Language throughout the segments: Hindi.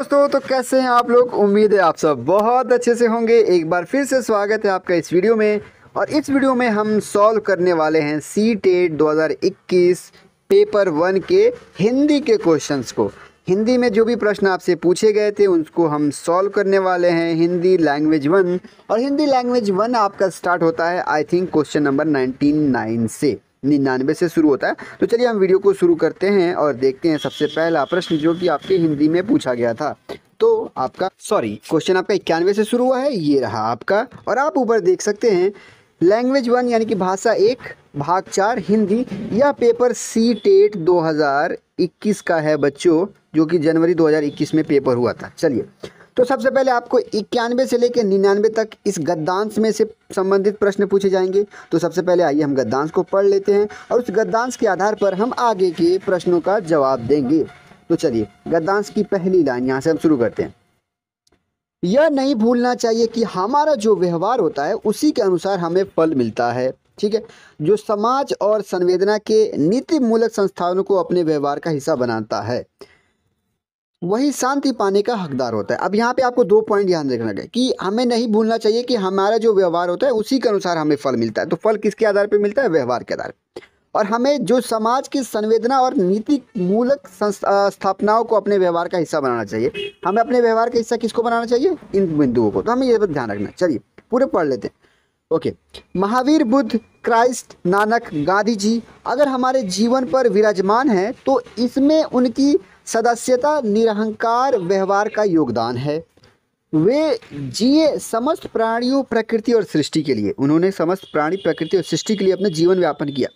दोस्तों तो कैसे हैं आप लोग उम्मीद है आप सब बहुत अच्छे से होंगे एक बार फिर से स्वागत है आपका इस वीडियो में और इस वीडियो में हम सॉल्व करने वाले हैं सी टेट दो पेपर वन के हिंदी के क्वेश्चंस को हिंदी में जो भी प्रश्न आपसे पूछे गए थे उनको हम सॉल्व करने वाले हैं हिंदी लैंग्वेज वन और हिंदी लैंग्वेज वन आपका स्टार्ट होता है I think question number nineteen nine से निन्यानवे से शुरू होता है तो चलिए हम वीडियो को शुरू करते हैं और देखते हैं सबसे पहला प्रश्न जो कि आपके हिंदी में पूछा गया था तो आपका सॉरी क्वेश्चन आपका इक्यानवे से शुरू हुआ है ये रहा आपका और आप ऊपर देख सकते हैं लैंग्वेज वन यानी कि भाषा एक भाग चार हिंदी यह पेपर सी टेट 2021 का है बच्चों जो कि जनवरी 2021 में पेपर हुआ था चलिए तो सबसे पहले आपको इक्यानवे से लेकर निन्यानवे तक इस गद्दांश में से संबंधित प्रश्न पूछे जाएंगे तो सबसे पहले आइए हम गद्दांश को पढ़ लेते हैं और उस गद्दांश के आधार पर हम आगे के प्रश्नों का जवाब देंगे तो चलिए गद्दांश की पहली लाइन यहाँ से हम शुरू करते हैं यह नहीं भूलना चाहिए कि हमारा जो व्यवहार होता है उसी के अनुसार हमें फल मिलता है ठीक है जो समाज और संवेदना के नीति मूलक संस्थानों को अपने व्यवहार का हिस्सा बनाता है वही शांति पाने का हकदार होता है अब यहाँ पे आपको दो पॉइंट ध्यान रखना है कि हमें नहीं भूलना चाहिए कि हमारा जो व्यवहार होता है उसी के अनुसार हमें फल मिलता है तो फल किसके आधार पर मिलता है व्यवहार के आधार पर और हमें जो समाज की संवेदना और नीति मूलक स्थापनाओं को अपने व्यवहार का हिस्सा बनाना चाहिए हमें अपने व्यवहार का हिस्सा किसको बनाना चाहिए इन बिंदुओं को तो हमें ये ध्यान रखना चलिए पूरे पढ़ लेते हैं ओके महावीर बुद्ध क्राइस्ट नानक गांधी जी अगर हमारे जीवन पर विराजमान हैं तो इसमें उनकी सदस्यता निरहंकार व्यवहार का योगदान है वे जिए समस्त प्राणियों प्रकृति और सृष्टि के लिए उन्होंने समस्त प्राणी प्रकृति और सृष्टि के लिए अपने जीवन व्यापन किया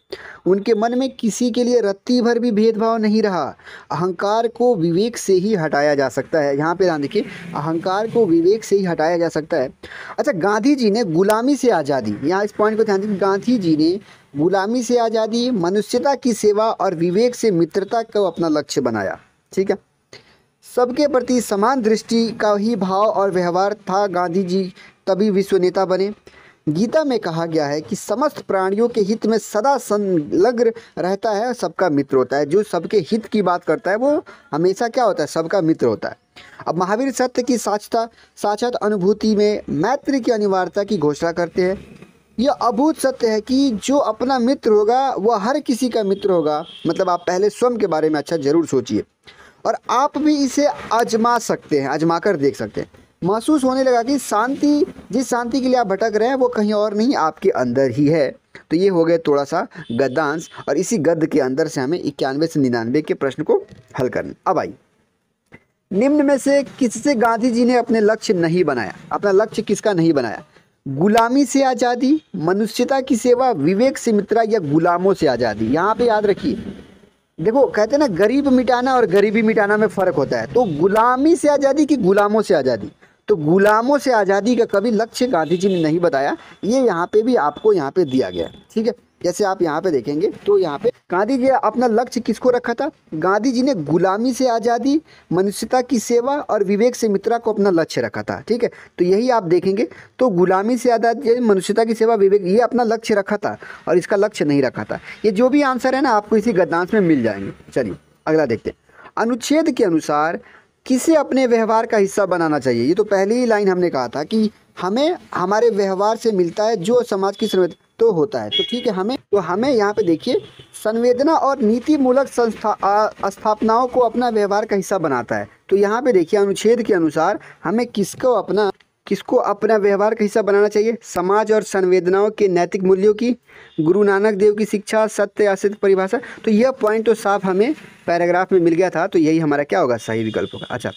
उनके मन में किसी के लिए रत्ती भर भी भेदभाव नहीं रहा अहंकार को विवेक से ही हटाया जा सकता है यहाँ पे ध्यान देखिए अहंकार को विवेक से ही हटाया जा सकता है अच्छा गांधी जी ने गुलामी से आज़ादी यहाँ इस पॉइंट को ध्यान दीजिए गांधी जी ने गुलामी से आज़ादी मनुष्यता की सेवा और विवेक से मित्रता को अपना लक्ष्य बनाया ठीक है सबके प्रति समान दृष्टि का ही भाव और व्यवहार था गांधी जी तभी विश्व नेता बने गीता में कहा गया है कि समस्त प्राणियों के हित में सदा संलग्न रहता है सबका मित्र होता है जो सबके हित की बात करता है वो हमेशा क्या होता है सबका मित्र होता है अब महावीर सत्य की साक्षता साक्षात अनुभूति में मैत्री की अनिवार्यता की घोषणा करते हैं यह अभूत सत्य है कि जो अपना मित्र होगा वह हर किसी का मित्र होगा मतलब आप पहले स्वयं के बारे में अच्छा जरूर सोचिए और आप भी इसे आजमा सकते हैं आजमा कर देख सकते हैं महसूस होने लगा कि शांति जिस शांति के लिए आप भटक रहे हैं वो कहीं और नहीं आपके अंदर ही है तो ये हो गया थोड़ा सा गद्दांश और इसी गद्द के अंदर से हमें इक्यानवे से निन्यानवे के प्रश्न को हल करना अब आई निम्न में से किससे गांधी जी ने अपने लक्ष्य नहीं बनाया अपना लक्ष्य किसका नहीं बनाया गुलामी से आज़ादी मनुष्यता की सेवा विवेक से मित्रा या गुलामों से आज़ादी यहाँ पे याद रखिए देखो कहते हैं ना गरीब मिटाना और गरीबी मिटाना में फ़र्क होता है तो गुलामी से आज़ादी की गुलामों से आज़ादी तो गुलामों से आज़ादी का कभी लक्ष्य गांधी जी ने नहीं बताया ये यहाँ पे भी आपको यहाँ पे दिया गया ठीक है जैसे आप यहाँ पे देखेंगे तो यहाँ पे गांधी जी अपना लक्ष्य किसको रखा था गांधी जी ने गुलामी से आज़ादी मनुष्यता की सेवा और विवेक से मित्रा को अपना लक्ष्य रखा था ठीक है तो यही आप देखेंगे तो गुलामी से आज़ादी मनुष्यता की सेवा विवेक ये अपना लक्ष्य रखा था और इसका लक्ष्य नहीं रखा था ये जो भी आंसर है ना आपको इसी गद्दांश में मिल जाएंगे चलिए अगला देखते हैं अनुच्छेद के अनुसार किसे अपने व्यवहार का हिस्सा बनाना चाहिए ये तो पहली ही लाइन हमने कहा था कि हमें हमारे व्यवहार से मिलता है जो समाज की तो होता है तो ठीक है हमें तो हमें यहाँ पे देखिए संवेदना और नीतिमूलक संस्था स्थापनाओं को अपना व्यवहार का हिस्सा बनाता है तो यहाँ पे देखिए अनुच्छेद के अनुसार हमें किसको अपना किसको अपना व्यवहार का हिस्सा बनाना चाहिए समाज और संवेदनाओं के नैतिक मूल्यों की गुरु नानक देव की शिक्षा सत्य असत्य परिभाषा तो यह पॉइंट तो साफ हमें पैराग्राफ में मिल गया था तो यही हमारा क्या होगा सही विकल्प होगा अच्छा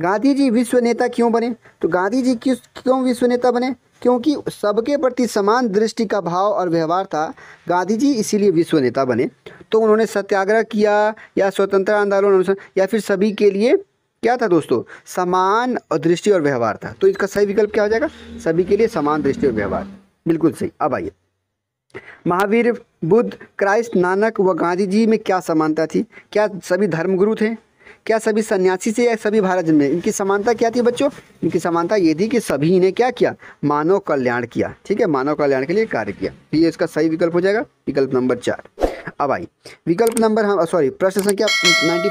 गांधी जी विश्व नेता क्यों बने तो गांधी जी किस क्यों विश्व नेता बने क्योंकि सबके प्रति समान दृष्टि का भाव और व्यवहार था गांधी जी इसीलिए विश्व नेता बने तो उन्होंने सत्याग्रह किया या स्वतंत्रता आंदोलन या फिर सभी के लिए क्या था दोस्तों समान दृष्टि और व्यवहार था तो इसका सही विकल्प क्या हो जाएगा सभी के लिए समान दृष्टि और व्यवहार बिल्कुल सही अब आइए महावीर बुद्ध क्राइस्ट नानक व गांधी जी में क्या समानता थी क्या सभी धर्मगुरु थे क्या सभी सन्यासी से या सभी भारत जन्मे इनकी समानता क्या थी बच्चों इनकी समानता ये थी कि सभी ने क्या किया मानव कल्याण किया ठीक है मानव कल्याण के लिए कार्य किया तो ये इसका सही विकल्प हो जाएगा विकल्प नंबर चार अब आई विकल्प नंबर हम सॉरी प्रश्न संख्या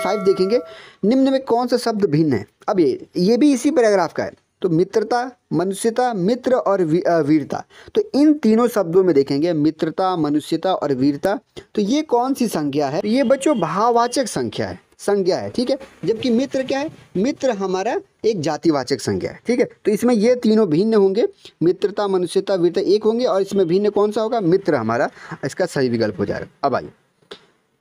फाइव देखेंगे निम्न में कौन सा शब्द भिन्न है अब ये ये भी इसी पैराग्राफ का है तो मित्रता मनुष्यता मित्र और वीरता तो इन तीनों शब्दों में देखेंगे मित्रता मनुष्यता और वीरता तो ये कौन सी संख्या है ये बच्चों भाववाचक संख्या है संज्ञा है ठीक है जबकि मित्र क्या है मित्र हमारा एक जातिवाचक संज्ञा है ठीक है तो इसमें ये तीनों भिन्न होंगे मित्रता मनुष्यता वीरता एक होंगे और इसमें भिन्न कौन सा होगा मित्र हमारा इसका सही विकल्प हो जाएगा अब आइए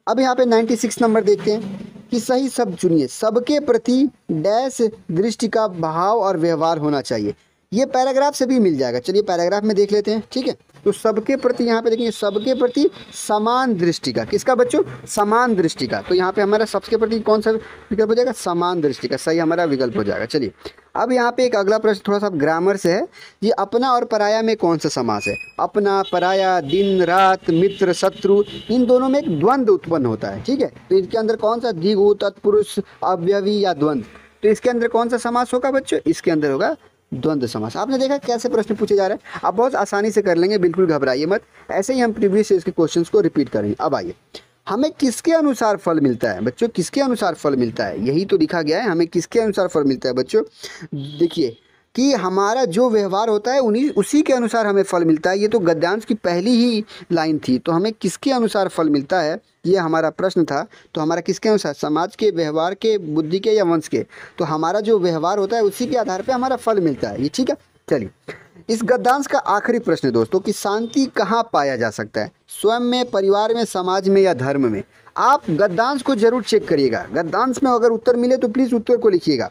अब यहाँ पे 96 नंबर देखते हैं कि सही शब्द चुनिए सबके प्रति डैश दृष्टि का भाव और व्यवहार होना चाहिए ये पैराग्राफ से भी मिल जाएगा चलिए पैराग्राफ में देख लेते हैं ठीक है तो सबके प्रति यहाँ पे देखिए सबके प्रति समान दृष्टि का किसका बच्चों समान दृष्टि का तो यहाँ पे हमारा सबके प्रति कौन सा विकल्प हो जाएगा समान दृष्टि का सही हमारा विकल्प हो जाएगा चलिए अब यहाँ पे एक अगला प्रश्न थोड़ा सा ग्रामर से है ये अपना और पराया में कौन सा समास है अपना पराया दिन रात मित्र शत्रु इन दोनों में एक द्वंद्व उत्पन्न होता है ठीक है तो इनके अंदर कौन सा दिगु तत्पुरुष अव्यवी या द्वंद्व तो इसके अंदर कौन सा समास होगा बच्चों इसके अंदर होगा द्वंद्व समास आपने देखा कैसे प्रश्न पूछे जा रहे हैं आप बहुत आसानी से कर लेंगे बिल्कुल घबराइए मत ऐसे ही हम प्रीवियस ईयर के क्वेश्चंस को रिपीट करेंगे अब आइए हमें किसके अनुसार फल मिलता है बच्चों किसके अनुसार फल मिलता है यही तो लिखा गया है हमें किसके अनुसार फल मिलता है बच्चों देखिए कि हमारा जो व्यवहार होता है उन्हीं उसी के अनुसार हमें फल मिलता है ये तो गद्यांश की पहली ही लाइन थी तो हमें किसके अनुसार फल मिलता है ये हमारा प्रश्न था तो हमारा किसके अनुसार समाज के व्यवहार के बुद्धि के या वंश के तो हमारा जो व्यवहार होता है उसी के आधार पर हमारा फल मिलता है ये ठीक है चलिए इस गद्यांश का आखिरी प्रश्न दोस्तों कि शांति कहाँ पाया जा सकता है स्वयं में परिवार में समाज में या धर्म में आप गद्यांश को जरूर चेक करिएगा गद्यांश में अगर उत्तर मिले तो प्लीज़ उत्तर को लिखिएगा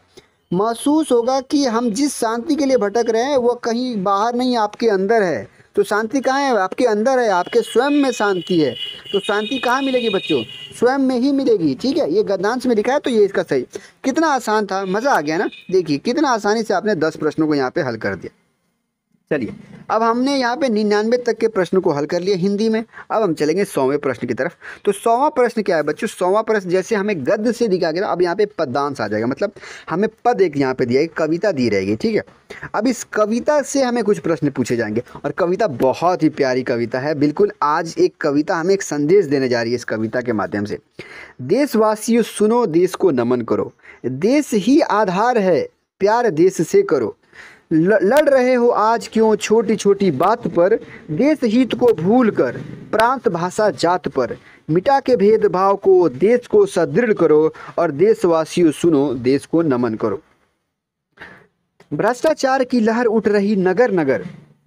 महसूस होगा कि हम जिस शांति के लिए भटक रहे हैं वह कहीं बाहर नहीं आपके अंदर है तो शांति कहाँ है आपके अंदर है आपके स्वयं में शांति है तो शांति कहाँ मिलेगी बच्चों स्वयं में ही मिलेगी ठीक है ये गद्दांश में लिखा है तो ये इसका सही कितना आसान था मज़ा आ गया ना देखिए कितना आसानी से आपने दस प्रश्नों को यहाँ पे हल कर दिया चलिए अब हमने यहाँ पे निन्यानवे तक के प्रश्न को हल कर लिया हिंदी में अब हम चलेंगे सौवें प्रश्न की तरफ तो सौवा प्रश्न क्या है बच्चों सौवा प्रश्न जैसे हमें गद्य से दिखा गया अब यहाँ पे पदांश आ जाएगा मतलब हमें पद एक यहाँ पे दिया है कविता दी रहेगी ठीक है अब इस कविता से हमें कुछ प्रश्न पूछे जाएंगे और कविता बहुत ही प्यारी कविता है बिल्कुल आज एक कविता हमें एक संदेश देने जा रही है इस कविता के माध्यम से देशवासियों सुनो देश को नमन करो देश ही आधार है प्यार देश से करो लड़ रहे हो आज क्यों छोटी छोटी बात पर देश हित को भूल कर प्रांत भाषा जात पर मिटा के भेदभाव को देश को सदृढ़ करो और देशवासियों सुनो देश को नमन करो भ्रष्टाचार की लहर उठ रही नगर नगर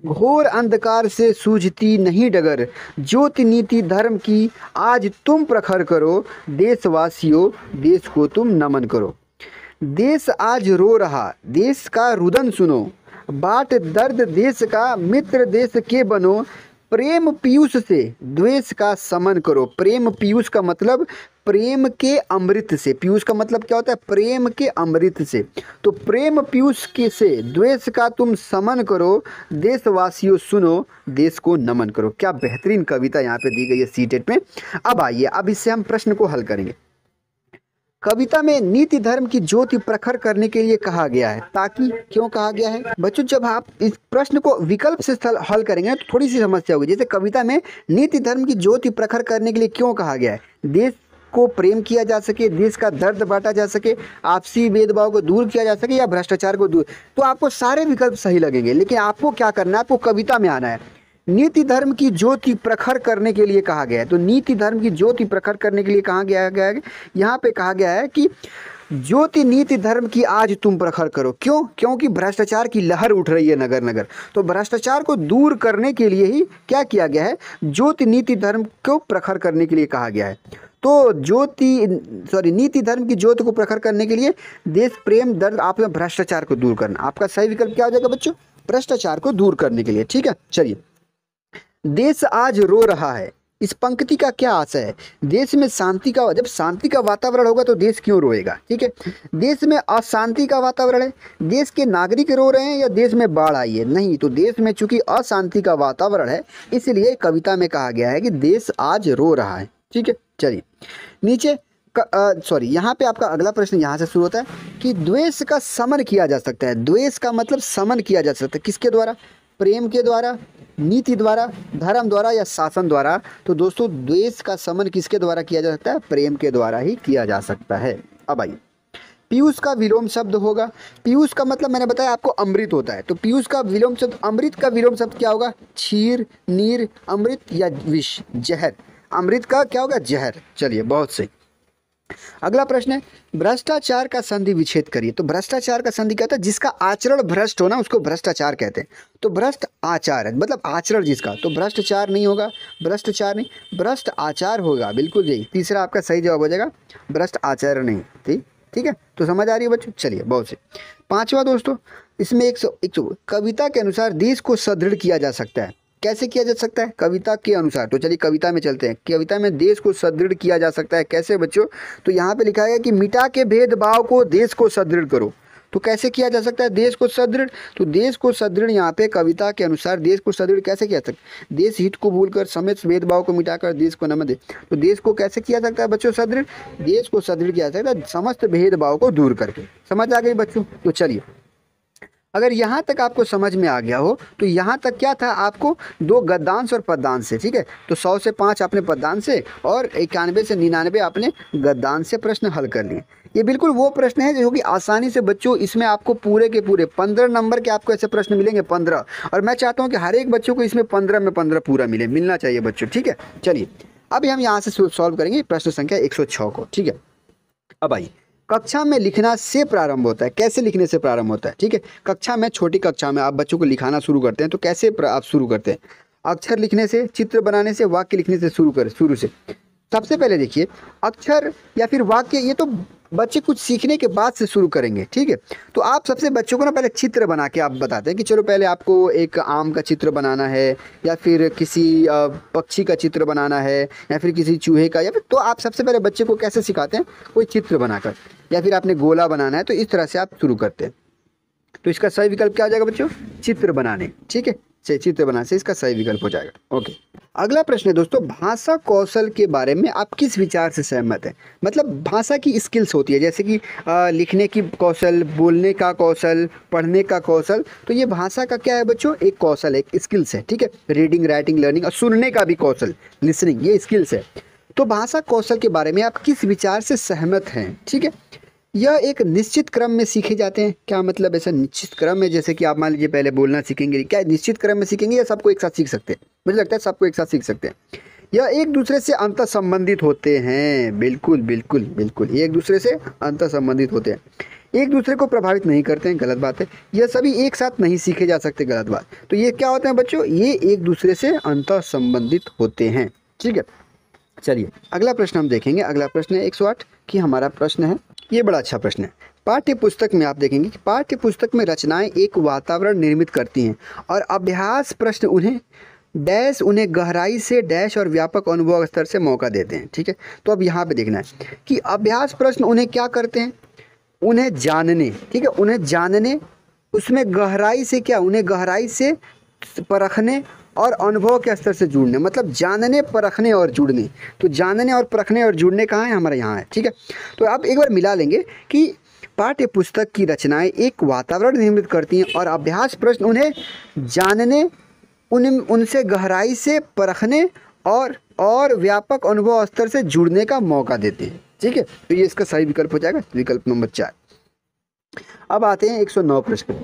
घोर अंधकार से सूझती नहीं डगर ज्योति नीति धर्म की आज तुम प्रखर करो देशवासियों देश को तुम नमन करो देश आज रो रहा देश का रुदन सुनो बाट दर्द देश का मित्र देश के बनो प्रेम पीयूष से द्वेष का समन करो प्रेम पीयूष का मतलब प्रेम के अमृत से पीयूष का मतलब क्या होता है प्रेम के अमृत से तो प्रेम पीयूष के से द्वेष का तुम समन करो देशवासियों सुनो देश को नमन करो क्या बेहतरीन कविता यहाँ पे दी गई है सीटेट में अब आइए अब इससे हम प्रश्न को हल करेंगे कविता में नीति धर्म की ज्योति प्रखर करने के लिए कहा गया है ताकि क्यों कहा गया है बच्चों जब आप इस प्रश्न को विकल्प से हल करेंगे तो थोड़ी सी समस्या होगी जैसे कविता में नीति धर्म की ज्योति प्रखर करने के लिए क्यों कहा गया है देश को प्रेम किया जा सके देश का दर्द बांटा जा सके आपसी भेदभाव को दूर किया जा सके या भ्रष्टाचार को दूर तो आपको सारे विकल्प सही लगेंगे लेकिन आपको क्या करना है आपको कविता में आना है नीति धर्म की ज्योति प्रखर करने के लिए कहा गया है तो नीति धर्म की ज्योति प्रखर करने के लिए कहा गया है यहाँ पे कहा गया है कि ज्योति नीति धर्म की आज तुम प्रखर करो क्यों क्योंकि भ्रष्टाचार की लहर उठ रही है नगर नगर तो भ्रष्टाचार को दूर करने के लिए ही क्या किया गया है ज्योति नीति धर्म को प्रखर करने के लिए कहा गया है तो ज्योति सॉरी नीति धर्म की ज्योति को प्रखर करने के लिए देश प्रेम दर्द आप भ्रष्टाचार को दूर करना आपका सही विकल्प क्या हो जाएगा बच्चों भ्रष्टाचार को दूर करने के लिए ठीक है चलिए देश आज रो रहा है इस पंक्ति का क्या आशय है देश में शांति का जब शांति का वातावरण होगा तो देश क्यों रोएगा ठीक है देश में अशांति का वातावरण है देश के नागरिक रो रहे हैं या देश में बाढ़ आई है नहीं तो देश में चूंकि अशांति का वातावरण है इसलिए कविता में कहा गया है कि देश आज रो रहा है ठीक है चलिए नीचे सॉरी यहाँ पे आपका अगला प्रश्न यहाँ से शुरू होता है कि द्वेष का समन किया जा सकता है द्वेष का मतलब समन किया जा सकता है किसके द्वारा प्रेम के द्वारा नीति द्वारा धर्म द्वारा या शासन द्वारा तो दोस्तों द्वेष का समन किसके द्वारा किया जा सकता है प्रेम के द्वारा ही किया जा सकता है अब आइए पीयूष का विलोम शब्द होगा पीयूष का मतलब मैंने बताया आपको अमृत होता है तो पीयूष का विलोम शब्द अमृत का विलोम शब्द क्या होगा क्षीर नीर अमृत या विष जहर अमृत का क्या होगा जहर चलिए बहुत सही अगला प्रश्न है भ्रष्टाचार का संधि विच्छेद करिए तो भ्रष्टाचार का संधि कहता है जिसका आचरण भ्रष्ट होना उसको भ्रष्टाचार कहते हैं तो भ्रष्ट आचार है मतलब आचरण जिसका तो भ्रष्टाचार नहीं होगा भ्रष्टाचार नहीं भ्रष्ट आचार होगा बिल्कुल यही तीसरा आपका सही जवाब हो जाएगा भ्रष्ट आचार नहीं ठीक ठीक है तो समझ आ रही है बच्चों चलिए बहुत से पांचवा दोस्तों इसमें एक सौ एक सौ कविता के अनुसार देश को सुदृढ़ किया जा सकता है कैसे किया जा सकता है कविता के अनुसार तो चलिए कविता में चलते हैं कविता में देश को सदृढ़ किया जा सकता है कैसे बच्चों तो यहाँ पे लिखा गया कि मिटा के भेदभाव को देश को सदृढ़ करो तो कैसे किया जा सकता है देश को सदृढ़ तो देश को सदृढ़ यहाँ पे कविता के अनुसार देश को सदृढ़ कैसे किया सकता है देश हित को भूलकर समेत भेदभाव को मिटाकर देश को नमन दे तो देश को कैसे किया सकता है बच्चों सदृढ़ देश को सदृढ़ किया जा सकता है समस्त भेदभाव को दूर करके समझ आ गई बच्चों तो चलिए अगर यहाँ तक आपको समझ में आ गया हो तो यहाँ तक क्या था आपको दो गद्दांश और पद्दांश से ठीक है तो सौ से पाँच आपने पद्दांश से और इक्यानवे से निन्यानवे आपने गद्दांश से प्रश्न हल कर लिए ये बिल्कुल वो प्रश्न है जो कि आसानी से बच्चों इसमें आपको पूरे के पूरे पंद्रह नंबर के आपको ऐसे प्रश्न मिलेंगे पंद्रह और मैं चाहता हूँ कि हर एक बच्चों को इसमें पंद्रह में पंद्रह पूरा मिले मिलना चाहिए बच्चों ठीक है चलिए अभी हम यहाँ से सॉल्व करेंगे प्रश्न संख्या एक को ठीक है अब आइए कक्षा में लिखना से प्रारंभ होता है कैसे लिखने से प्रारंभ होता है ठीक है कक्षा में छोटी कक्षा में आप बच्चों को लिखाना शुरू करते हैं तो कैसे आप शुरू करते हैं अक्षर लिखने से चित्र बनाने से वाक्य लिखने से शुरू कर शुरू से सबसे पहले देखिए अक्षर या फिर वाक्य ये तो बच्चे कुछ सीखने के बाद से शुरू करेंगे ठीक है तो आप सबसे बच्चों को ना पहले चित्र बना के आप बताते हैं कि चलो पहले आपको एक आम का चित्र बनाना है या फिर किसी पक्षी का चित्र बनाना है या फिर किसी चूहे का या फिर तो आप सबसे पहले बच्चे को कैसे सिखाते हैं कोई चित्र बनाकर या फिर आपने गोला बनाना है तो इस तरह से आप शुरू करते हैं तो इसका सही विकल्प क्या हो जाएगा बच्चों चित्र बनाने ठीक है चित्र बनाने से इसका सही विकल्प हो जाएगा ओके अगला प्रश्न है दोस्तों भाषा कौशल के बारे में आप किस विचार से सहमत हैं मतलब भाषा की स्किल्स होती है जैसे कि आ, लिखने की कौशल बोलने का कौशल पढ़ने का कौशल तो ये भाषा का क्या है बच्चों एक कौशल एक स्किल्स है ठीक है रीडिंग राइटिंग लर्निंग और सुनने का भी कौशल लिसनिंग ये स्किल्स है तो भाषा कौशल के बारे में आप किस विचार से सहमत हैं ठीक है यह एक निश्चित क्रम में सीखे जाते हैं क्या मतलब ऐसा निश्चित क्रम है जैसे कि आप मान लीजिए पहले बोलना सीखेंगे क्या निश्चित क्रम में सीखेंगे या सबको एक साथ सीख सकते हैं मुझे लगता है सबको एक साथ सीख सकते हैं यह एक दूसरे से अंतर संबंधित होते हैं बिल्कुल बिल्कुल बिल्कुल ये एक दूसरे से अंतर संबंधित होते हैं एक दूसरे को प्रभावित नहीं करते हैं गलत बात है यह सभी एक साथ नहीं सीखे जा सकते गलत बात तो ये क्या होते हैं बच्चों ये एक दूसरे से अंतर संबंधित होते हैं ठीक है चलिए अगला प्रश्न हम देखेंगे अगला प्रश्न है एक सौ आठ कि हमारा प्रश्न है ये बड़ा अच्छा प्रश्न है पाठ्य पुस्तक में आप देखेंगे कि पाठ्य पुस्तक में रचनाएं एक वातावरण निर्मित करती हैं और अभ्यास प्रश्न उन्हें डैश उन्हें गहराई से डैश और व्यापक अनुभव स्तर से मौका देते हैं ठीक है तो अब यहाँ पे देखना है कि अभ्यास प्रश्न उन्हें क्या करते हैं उन्हें जानने ठीक है उन्हें जानने उसमें गहराई से क्या उन्हें गहराई से परखने और अनुभव के स्तर से जुड़ने मतलब जानने परखने और जुड़ने तो जानने और परखने और जुड़ने कहाँ है हमारे यहाँ है ठीक है तो आप एक बार मिला लेंगे कि पाठ्य पुस्तक की रचनाएं एक वातावरण निर्मित करती हैं और अभ्यास प्रश्न उन्हें जानने उन उनसे गहराई से परखने और और व्यापक अनुभव स्तर से जुड़ने का मौका देते हैं ठीक है तो ये इसका सही विकल्प हो जाएगा विकल्प नंबर चार अब आते हैं 109 प्रश्न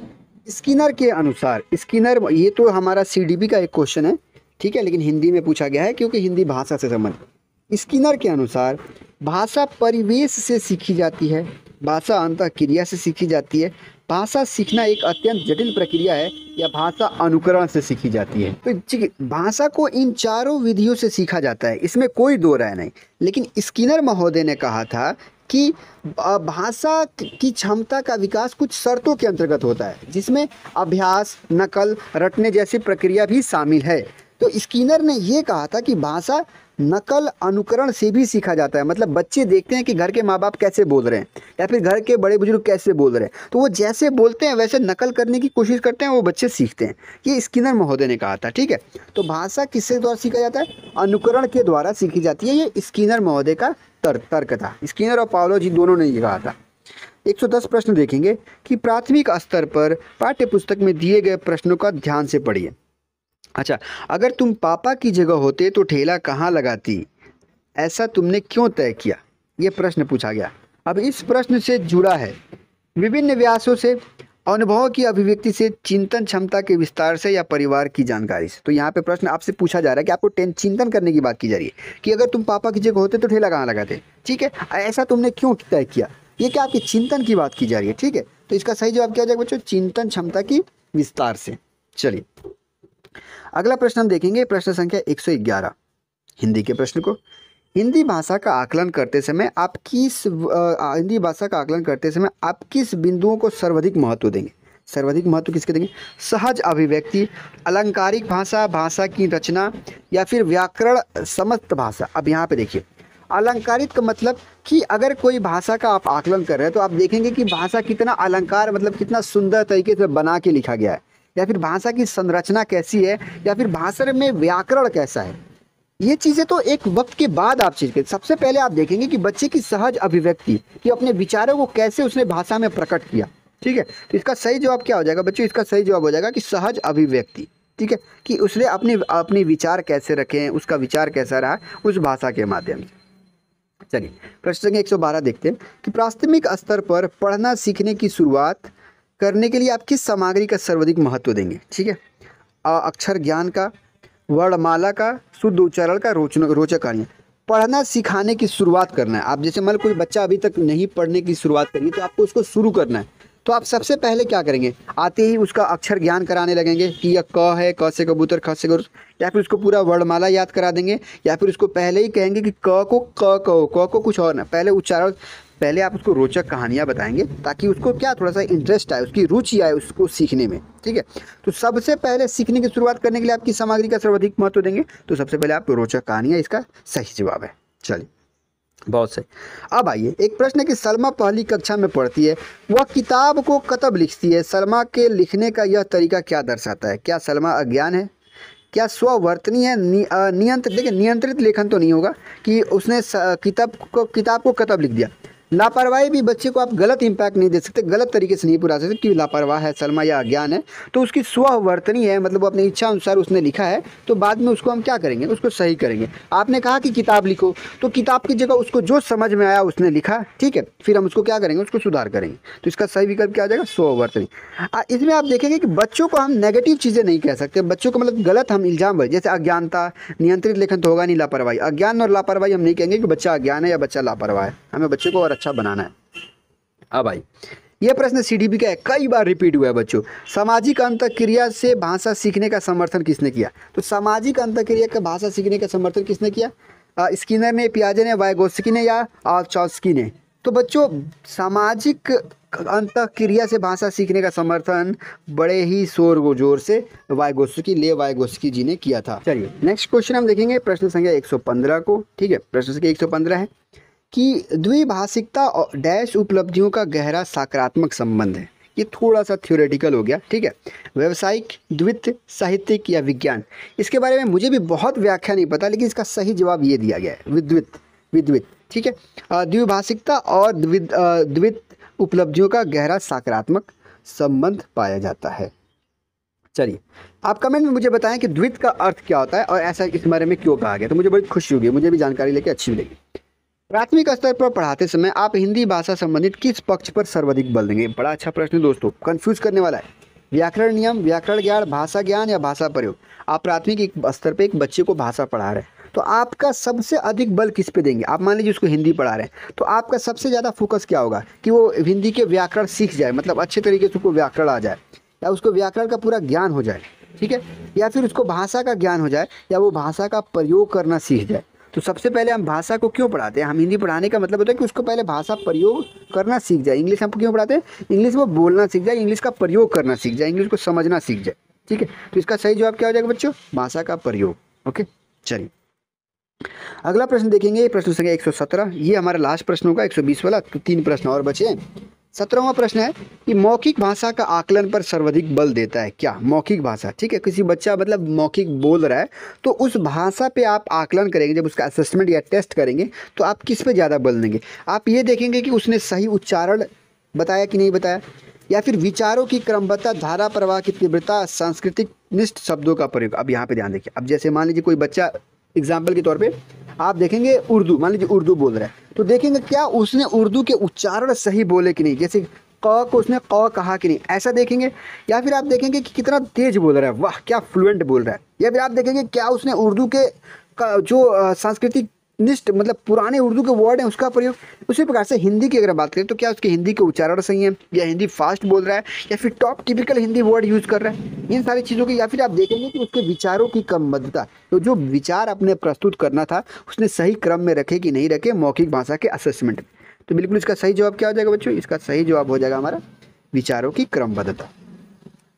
स्किनर के अनुसार स्किनर ये तो हमारा सीडीबी का एक क्वेश्चन है ठीक है लेकिन हिंदी में पूछा गया है क्योंकि हिंदी भाषा से संबंधित स्किनर के अनुसार भाषा परिवेश से सीखी जाती है भाषा अंत क्रिया से सीखी जाती है भाषा सीखना एक अत्यंत जटिल प्रक्रिया है या भाषा अनुकरण से सीखी जाती है तो भाषा को इन चारों विधियों से सीखा जाता है इसमें कोई दो राय नहीं लेकिन स्किनर महोदय ने कहा था कि भाषा की क्षमता का विकास कुछ शर्तों के अंतर्गत होता है जिसमें अभ्यास नकल रटने जैसी प्रक्रिया भी शामिल है तो स्किनर ने यह कहा था कि भाषा नकल अनुकरण से भी सीखा जाता है मतलब बच्चे देखते हैं कि घर के माँ बाप कैसे बोल रहे हैं या फिर घर के बड़े बुजुर्ग कैसे बोल रहे हैं तो वो जैसे बोलते हैं वैसे नकल करने की कोशिश करते हैं वो बच्चे सीखते हैं ये स्किनर महोदय ने कहा था ठीक है तो भाषा किसके द्वारा सीखा जाता है अनुकरण के द्वारा सीखी जाती है ये स्किनर महोदय का तर्क तर्क था स्किनर और पावलो जी दोनों ने ये कहा था 110 प्रश्न देखेंगे कि प्राथमिक स्तर पर पाठ्य पुस्तक में दिए गए प्रश्नों का ध्यान से पढ़िए अच्छा अगर तुम पापा की जगह होते तो ठेला कहाँ लगाती ऐसा तुमने क्यों तय किया ये प्रश्न पूछा गया अब इस प्रश्न से जुड़ा है विभिन्न व्यासों से अनुभव की अभिव्यक्ति से चिंतन क्षमता के विस्तार से या परिवार की जानकारी से तो यहाँ पे प्रश्न आपसे पूछा जा रहा है कि आपको टेन चिंतन करने की बात की जा रही है कि अगर तुम पापा की जगह होते तो ठेला कहाँ लगाते ठीक है ऐसा तुमने क्यों तय किया ये क्या आपके चिंतन की बात की जा रही है ठीक है तो इसका सही जवाब क्या जाएगा बच्चों चिंतन क्षमता की विस्तार से चलिए अगला प्रश्न हम देखेंगे प्रश्न संख्या एक हिंदी के प्रश्न को हिंदी भाषा का आकलन करते समय आप किस हिंदी भाषा का आकलन करते समय आप किस बिंदुओं को सर्वाधिक महत्व देंगे सर्वाधिक महत्व किसके देंगे सहज अभिव्यक्ति अलंकारिक भाषा भाषा की रचना या फिर व्याकरण समस्त भाषा अब यहाँ पे देखिए अलंकारित का मतलब कि अगर कोई भाषा का आप आकलन कर रहे हैं तो आप देखेंगे कि भाषा कितना अलंकार मतलब कितना सुंदर तरीके से बना के लिखा गया है या फिर भाषा की संरचना कैसी है या फिर भाषा में व्याकरण कैसा है ये चीज़ें तो एक वक्त के बाद आप चीज सबसे पहले आप देखेंगे कि बच्चे की सहज अभिव्यक्ति कि अपने विचारों को कैसे उसने भाषा में प्रकट किया ठीक है तो इसका सही जवाब क्या हो जाएगा बच्चों इसका सही जवाब हो जाएगा कि सहज अभिव्यक्ति ठीक है कि उसने अपने अपने विचार कैसे रखे हैं उसका विचार कैसा रहा उस भाषा के माध्यम से चलिए प्रश्न संख्या एक देखते हैं कि प्राथमिक स्तर पर पढ़ना सीखने की शुरुआत करने के लिए आप किस सामग्री का सर्वाधिक महत्व देंगे ठीक है अक्षर ज्ञान का वर्णमाला का शुद्ध उच्चारण का रोचन रोचक कार्य पढ़ना सिखाने की शुरुआत करना है आप जैसे मान कोई बच्चा अभी तक नहीं पढ़ने की शुरुआत करिए तो आपको उसको शुरू करना है तो आप सबसे पहले क्या करेंगे आते ही उसका अक्षर ज्ञान कराने लगेंगे कि यह क है क से कबूतर ख से कबूतर या फिर उसको पूरा वर्णमाला याद करा देंगे या फिर उसको पहले ही कहेंगे कि क को क कहो क को कुछ और ना पहले उच्चारण पहले आप उसको रोचक कहानियाँ बताएंगे ताकि उसको क्या थोड़ा सा इंटरेस्ट आए उसकी रुचि आए उसको सीखने में ठीक है तो सबसे पहले सीखने की शुरुआत करने के लिए आपकी सामग्री का सर्वाधिक महत्व देंगे तो सबसे पहले आप रोचक कहानियाँ इसका सही जवाब है चलिए बहुत सही अब आइए एक प्रश्न है कि सलमा पहली कक्षा में पढ़ती है वह किताब को कतब लिखती है सलमा के लिखने का यह तरीका क्या दर्शाता है क्या सलमा अज्ञान है क्या स्ववर्तनी है नि, नियंत्रित देखिए नियंत्रित लेखन तो नहीं होगा कि उसने किताब को किताब को कतब लिख दिया लापरवाही भी बच्चे को आप गलत इम्पैक्ट नहीं दे सकते गलत तरीके से नहीं पूरा सकते कि लापरवाह है सलमा या अज्ञान है तो उसकी स्ववर्तनी है मतलब वो अपनी इच्छा अनुसार उसने लिखा है तो बाद में उसको हम क्या करेंगे उसको सही करेंगे आपने कहा कि किताब लिखो तो किताब की जगह उसको जो समझ में आया उसने लिखा ठीक है फिर हम उसको क्या करेंगे उसको सुधार करेंगे तो इसका सही विकल्प क्या आ जाएगा स्ववर्तनी इसमें आप देखेंगे कि बच्चों को हम नेगेटिव चीज़ें नहीं कह सकते बच्चों को मतलब गलत हम इल्ज़ाम जैसे अज्ञानता नियंत्रित लेखन तो होगा नहीं लापरवाही अज्ञान और लापरवाही हम नहीं कहेंगे कि बच्चा अज्ञान है या बच्चा लापरवाह है हमें बच्चे को और अच्छा बनाना है हाँ भाई यह प्रश्न सीडीपी का है कई बार रिपीट हुआ है बच्चों सामाजिक अंतक्रिया से भाषा सीखने का समर्थन किसने किया तो सामाजिक अंतक्रिया का भाषा सीखने का समर्थन किसने किया स्किनर ने पियाजे ने वायगोस्की ने या चौस्की ने तो बच्चों सामाजिक अंत क्रिया से भाषा सीखने का समर्थन बड़े ही शोर जोर से वायगोस्की ले वायगोस्की जी ने किया था चलिए नेक्स्ट क्वेश्चन हम देखेंगे प्रश्न संख्या 115 को ठीक है प्रश्न संख्या 115 है कि द्विभाषिकता और डैश उपलब्धियों का गहरा सकारात्मक संबंध है ये थोड़ा सा थ्योरेटिकल हो गया ठीक है व्यवसायिक द्वित साहित्यिक या विज्ञान इसके बारे में मुझे भी बहुत व्याख्या नहीं पता लेकिन इसका सही जवाब ये दिया गया है विद्वित विद्वित ठीक है द्विभाषिकता और द्वित द्वित उपलब्धियों का गहरा सकारात्मक संबंध पाया जाता है चलिए आप कमेंट में मुझे बताएं कि द्वित का अर्थ क्या होता है और ऐसा इस बारे में क्यों कहा गया तो मुझे बड़ी खुशी होगी मुझे भी जानकारी लेके अच्छी मिलेगी प्राथमिक स्तर पर पढ़ाते समय आप हिंदी भाषा संबंधित किस पक्ष पर सर्वाधिक बल देंगे बड़ा अच्छा प्रश्न है दोस्तों कंफ्यूज करने वाला है व्याकरण नियम व्याकरण ज्ञान भाषा ज्ञान या भाषा प्रयोग आप प्राथमिक स्तर पर एक बच्चे को भाषा पढ़ा रहे हैं तो आपका सबसे अधिक बल किस पे देंगे आप मान लीजिए उसको हिंदी पढ़ा रहे हैं तो आपका सबसे ज़्यादा फोकस क्या होगा कि वो हिंदी के व्याकरण सीख जाए मतलब अच्छे तरीके से उसको व्याकरण आ जाए या उसको व्याकरण का पूरा ज्ञान हो जाए ठीक है या फिर उसको भाषा का ज्ञान हो जाए या वो भाषा का प्रयोग करना सीख जाए तो सबसे पहले हम भाषा को क्यों पढ़ाते हैं हम हिंदी पढ़ाने का मतलब होता है कि उसको पहले भाषा प्रयोग करना सीख जाए इंग्लिश हम क्यों पढ़ाते हैं इंग्लिश वो बोलना सीख जाए इंग्लिश का प्रयोग करना सीख जाए इंग्लिश को समझना सीख जाए ठीक है तो इसका सही जवाब क्या हो जाएगा बच्चों भाषा का प्रयोग ओके चलिए अगला प्रश्न देखेंगे प्रश्न संख्या सत्रह ये हमारा लास्ट प्रश्न होगा बीस वाला तो तीन प्रश्न और बचे हैं सत्रहवा प्रश्न है कि मौखिक भाषा का आकलन पर सर्वाधिक बल देता है क्या मौखिक भाषा ठीक है किसी बच्चा मतलब मौखिक बोल रहा है तो उस भाषा पे आप आकलन करेंगे जब उसका असेसमेंट या टेस्ट करेंगे तो आप किस पे ज़्यादा बल देंगे आप ये देखेंगे कि उसने सही उच्चारण बताया कि नहीं बताया या फिर विचारों की क्रमबद्धता धारा प्रवाह की तीव्रता सांस्कृतिक निष्ठ शब्दों का प्रयोग अब यहाँ पे ध्यान देखिए अब जैसे मान लीजिए कोई बच्चा एग्जाम्पल के तौर पर आप देखेंगे उर्दू मान लीजिए उर्दू बोल रहा है तो देखेंगे क्या उसने उर्दू के उच्चारण सही बोले कि नहीं जैसे क को उसने क कहा कि नहीं ऐसा देखेंगे या फिर आप देखेंगे कि कितना तेज बोल रहा है वाह क्या फ्लुएंट बोल रहा है या फिर आप देखेंगे क्या उसने उर्दू के का जो सांस्कृतिक निष्ठ मतलब पुराने उर्दू के वर्ड हैं उसका प्रयोग उसी प्रकार से हिंदी की अगर बात करें तो क्या उसके हिंदी के उच्चारण सही है या हिंदी फास्ट बोल रहा है या फिर top typical Hindi word use कर रहा है इन सारी चीज़ों की या फिर आप देखेंगे कि उसके विचारों की कमबद्धता तो जो विचार आपने प्रस्तुत करना था उसने सही क्रम में रखे कि नहीं रखे मौखिक भाषा के असेसमेंट में तो बिल्कुल इसका सही जवाब क्या हो जाएगा बच्चों इसका सही जवाब हो जाएगा हमारा विचारों की क्रमबद्धता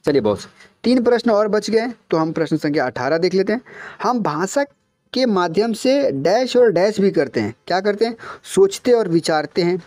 चलिए बहुत तीन प्रश्न और बच गए तो हम प्रश्न संख्या अठारह देख लेते हैं हम भाषा के माध्यम से डैश और डैश भी करते हैं क्या करते हैं सोचते और विचारते हैं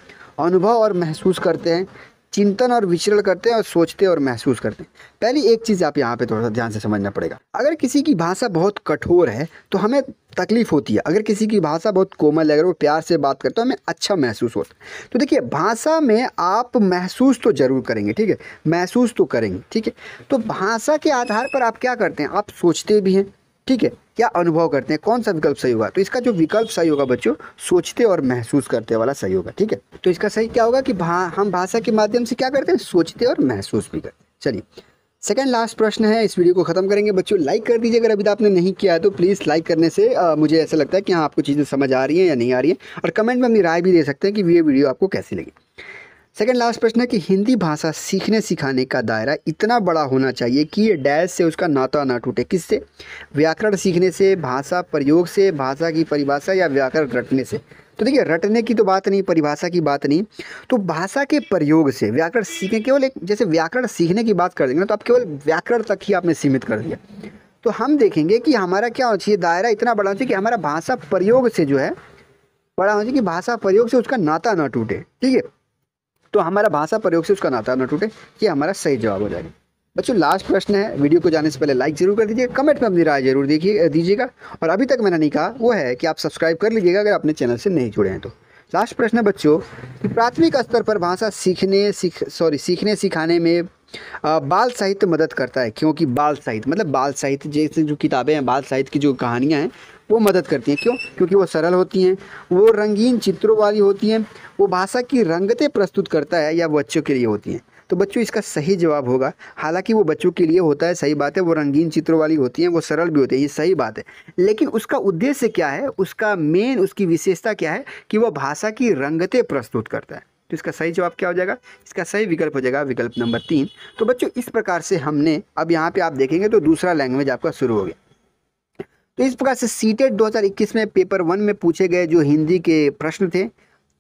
अनुभव और महसूस करते हैं चिंतन और विचरण करते हैं और सोचते और महसूस करते हैं पहली एक चीज़ आप यहाँ पे थोड़ा सा ध्यान से समझना पड़ेगा अगर किसी की भाषा बहुत कठोर है तो हमें तकलीफ होती है अगर किसी की भाषा बहुत कोमल है अगर वो प्यार से बात करता है हमें अच्छा महसूस होता है तो देखिए भाषा में आप महसूस तो ज़रूर करेंगे ठीक है महसूस तो करेंगे ठीक है तो भाषा के आधार पर आप क्या करते हैं आप सोचते भी हैं ठीक है क्या अनुभव करते हैं कौन सा विकल्प सही होगा तो इसका जो विकल्प सही होगा बच्चों सोचते और महसूस करते वाला सही होगा ठीक है तो इसका सही क्या होगा कि भा, हम भाषा के माध्यम से क्या करते हैं सोचते और महसूस भी करते चलिए सेकेंड लास्ट प्रश्न है इस वीडियो को खत्म करेंगे बच्चों लाइक कर दीजिए अगर अभी तो आपने नहीं किया है तो प्लीज़ लाइक करने से आ, मुझे ऐसा लगता है कि हाँ आपको चीज़ें समझ आ रही हैं या नहीं आ रही हैं और कमेंट में अपनी राय भी दे सकते हैं कि ये वीडियो आपको कैसी लगी सेकंड लास्ट प्रश्न है कि हिंदी भाषा सीखने सिखाने का दायरा इतना बड़ा होना चाहिए कि ये डैश से उसका नाता ना टूटे किससे व्याकरण सीखने से भाषा प्रयोग से भाषा की परिभाषा या व्याकरण रटने से तो देखिए रटने की तो बात नहीं परिभाषा की बात नहीं तो भाषा के प्रयोग से व्याकरण सीखने केवल एक जैसे व्याकरण सीखने की बात कर देंगे ना तो आप केवल व्याकरण तक ही आपने सीमित कर दिया तो हम देखेंगे कि हमारा क्या होना चाहिए दायरा इतना बड़ा होना चाहिए कि हमारा भाषा प्रयोग से जो है बड़ा होना चाहिए कि भाषा प्रयोग से उसका नाता ना टूटे ठीक है तो हमारा भाषा प्रयोग से उसका नाता ना टूटे ये हमारा सही जवाब हो जाएगा बच्चों लास्ट प्रश्न है वीडियो को जाने से पहले लाइक जरूर कर दीजिए कमेंट में अपनी राय जरूर देखिए दीजिएगा और अभी तक मैंने नहीं कहा वो है कि आप सब्सक्राइब कर लीजिएगा अगर अपने चैनल से नहीं जुड़े हैं तो लास्ट प्रश्न है बच्चों कि प्राथमिक स्तर पर भाषा सीखने सीख सॉरी सीखने सिखाने में आ, बाल साहित्य मदद करता है क्योंकि बाल साहित्य मतलब बाल साहित्य जैसे जो किताबें हैं बाल साहित्य की जो कहानियाँ हैं वो मदद करती हैं क्यों क्योंकि वो सरल होती हैं वो रंगीन चित्रों वाली होती हैं वो भाषा की रंगतें प्रस्तुत करता है या बच्चों के लिए होती हैं तो बच्चों इसका सही जवाब होगा हालांकि वो बच्चों के लिए होता है सही बात है वो रंगीन चित्रों वाली होती हैं वो सरल भी होती है ये सही बात है लेकिन उसका उद्देश्य क्या है उसका मेन उसकी विशेषता क्या है कि वह भाषा की रंगतें प्रस्तुत करता है तो इसका सही जवाब क्या हो जाएगा इसका सही विकल्प हो जाएगा विकल्प नंबर तीन तो बच्चों इस प्रकार से हमने अब यहाँ पे आप देखेंगे तो दूसरा लैंग्वेज आपका शुरू हो गया तो इस प्रकार से सीटेट 2021 में पेपर वन में पूछे गए जो हिंदी के प्रश्न थे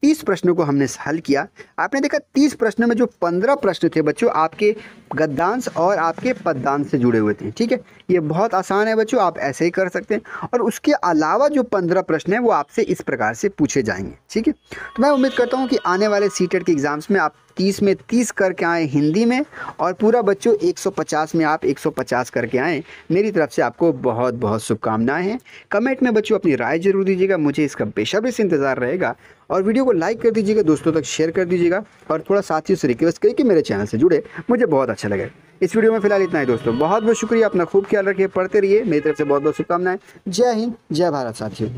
तीस प्रश्नों को हमने हल किया आपने देखा तीस प्रश्नों में जो पंद्रह प्रश्न थे बच्चों आपके गद्दांश और आपके पद्दांश से जुड़े हुए थे ठीक है ये बहुत आसान है बच्चों आप ऐसे ही कर सकते हैं और उसके अलावा जो पंद्रह प्रश्न हैं वो आपसे इस प्रकार से पूछे जाएंगे ठीक है तो मैं उम्मीद करता हूँ कि आने वाले सी के एग्ज़ाम्स में आप तीस में तीस करके आएँ हिंदी में और पूरा बच्चों एक सौ पचास में आप एक सौ पचास करके आएँ मेरी तरफ से आपको बहुत बहुत शुभकामनाएं हैं कमेंट में बच्चों अपनी राय जरूर दीजिएगा मुझे इसका बेशबी से इंतज़ार रहेगा और वीडियो को लाइक कर दीजिएगा दोस्तों तक शेयर कर दीजिएगा और थोड़ा साथियों से रिक्वेस्ट करिए कि मेरे चैनल से जुड़े मुझे बहुत अच्छा लगे इस वीडियो में फिलहाल इतना ही दोस्तों बहुत बहुत शुक्रिया अपना खूब ख्याल रखिए पढ़ते रहिए मेरी तरफ से बहुत बहुत शुभकामनाएं जय हिंद जय भारत साथियों